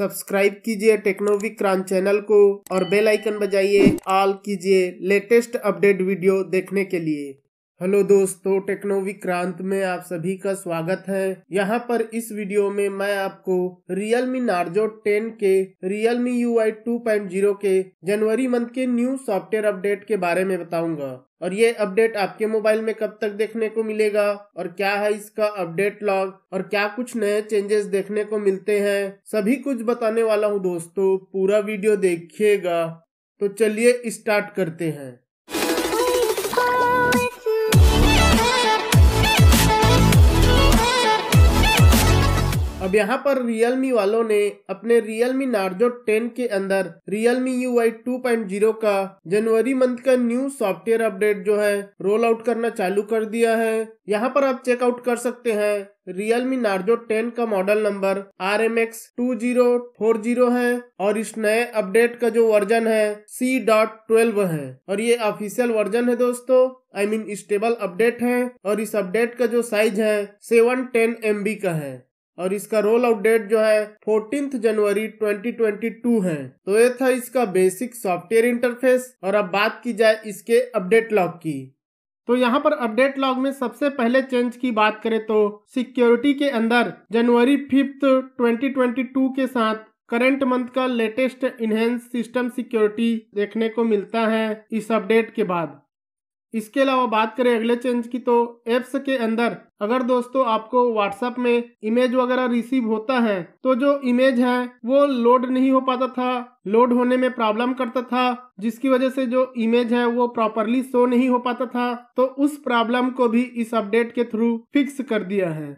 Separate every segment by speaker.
Speaker 1: subscribe कीजिए टेक्नोविक crunch channel को और बेल आइकन बजाइए ऑल कीजिए लेटेस्ट अपडेट वीडियो देखने के लिए हेलो दोस्तों टेक्नो विक्रांत में आप सभी का स्वागत है यहाँ पर इस वीडियो में मैं आपको Realme नार्जो 10 के Realme UI 2.0 के जनवरी मंथ के न्यू सॉफ्टवेयर अपडेट के बारे में बताऊंगा और ये अपडेट आपके मोबाइल में कब तक देखने को मिलेगा और क्या है इसका अपडेट लॉग और क्या कुछ नए चेंजेस देखने को मिलते हैं सभी कुछ बताने वाला हूँ दोस्तों पूरा वीडियो देखिएगा तो चलिए स्टार्ट करते हैं अब यहाँ पर Realme वालों ने अपने Realme Narzo 10 के अंदर Realme UI 2.0 का जनवरी मंथ का न्यू सॉफ्टवेयर अपडेट जो है रोल आउट करना चालू कर दिया है यहाँ पर आप चेकआउट कर सकते हैं Realme Narzo 10 का model number R M X two zero four zero है और इस नए अपडेट का जो वर्जन है सी डॉट ट्वेल्व है और ये ऑफिशियल वर्जन है दोस्तों आई मीन स्टेबल अपडेट है और इस अपडेट का जो साइज है सेवन टेन एम का है और इसका रोल आउट डेट जो है फोर्टीन जनवरी 2022 है तो ये था इसका बेसिक सॉफ्टवेयर इंटरफेस और अब बात की जाए इसके अपडेट लॉग की तो यहाँ पर अपडेट लॉग में सबसे पहले चेंज की बात करें तो सिक्योरिटी के अंदर जनवरी फिफ्थ 2022 के साथ करंट मंथ का लेटेस्ट इनहेंस सिस्टम सिक्योरिटी देखने को मिलता है इस अपडेट के बाद इसके अलावा बात करें अगले चेंज की तो एप्स के अंदर अगर दोस्तों आपको व्हाट्सएप में इमेज वगैरह रिसीव होता है तो जो इमेज है वो लोड नहीं हो पाता था लोड होने में प्रॉब्लम करता था जिसकी वजह से जो इमेज है वो प्रॉपरली शो नहीं हो पाता था तो उस प्रॉब्लम को भी इस अपडेट के थ्रू फिक्स कर दिया है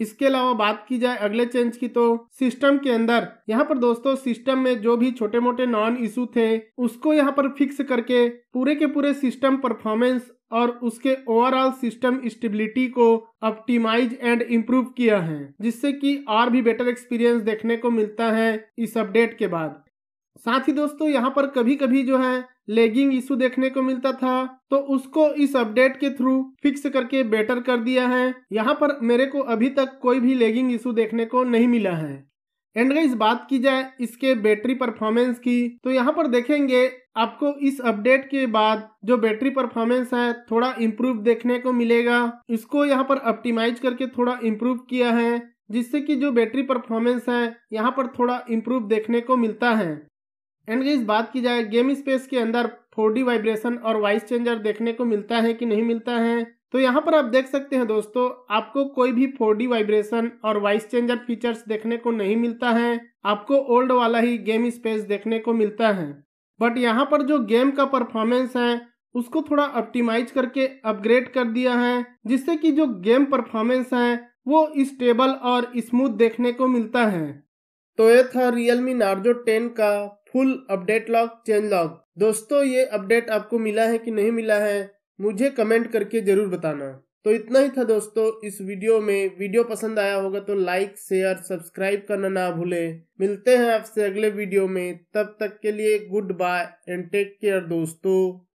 Speaker 1: इसके अलावा बात की जाए अगले चेंज की तो सिस्टम के अंदर यहाँ पर दोस्तों सिस्टम में जो भी छोटे मोटे नॉन इशू थे उसको यहाँ पर फिक्स करके पूरे के पूरे सिस्टम परफॉर्मेंस और उसके ओवरऑल सिस्टम स्टेबिलिटी को ऑप्टिमाइज एंड इम्प्रूव किया है जिससे कि और भी बेटर एक्सपीरियंस देखने को मिलता है इस अपडेट के बाद साथ ही दोस्तों यहाँ पर कभी कभी जो है लेगिंग इशू देखने को मिलता था तो उसको इस अपडेट के थ्रू फिक्स करके बेटर कर दिया है यहाँ पर मेरे को अभी तक कोई भी लेगिंग इशू देखने को नहीं मिला है एंड गाइस बात की जाए इसके बैटरी परफॉर्मेंस की तो यहाँ पर देखेंगे आपको इस अपडेट के बाद जो बैटरी परफॉर्मेंस है थोड़ा इम्प्रूव देखने को मिलेगा इसको यहाँ पर ऑप्टिमाइज करके थोड़ा इम्प्रूव किया है जिससे कि जो बैटरी परफॉर्मेंस है यहाँ पर थोड़ा इम्प्रूव देखने को मिलता है एंड इस बात की जाए गेम स्पेस के अंदर फोर वाइब्रेशन और वॉइस चेंजर देखने को मिलता है कि नहीं मिलता है तो यहाँ पर आप देख सकते हैं दोस्तों आपको कोई भी फोर वाइब्रेशन और वॉइस चेंजर फीचर्स देखने को नहीं मिलता है आपको ओल्ड वाला ही गेम स्पेस देखने को मिलता है बट यहाँ पर जो गेम का परफॉर्मेंस है उसको थोड़ा ऑप्टिमाइज करके अपग्रेड कर दिया है जिससे कि जो गेम परफॉर्मेंस है वो स्टेबल और स्मूथ देखने को मिलता है तो ये था रियल मी नार्जो टेन का full update log change log दोस्तों ये अपडेट आपको मिला है कि नहीं मिला है मुझे कमेंट करके जरूर बताना तो इतना ही था दोस्तों इस वीडियो में वीडियो पसंद आया होगा तो लाइक शेयर सब्सक्राइब करना ना भूले मिलते हैं आपसे अगले वीडियो में तब तक के लिए goodbye and take care दोस्तों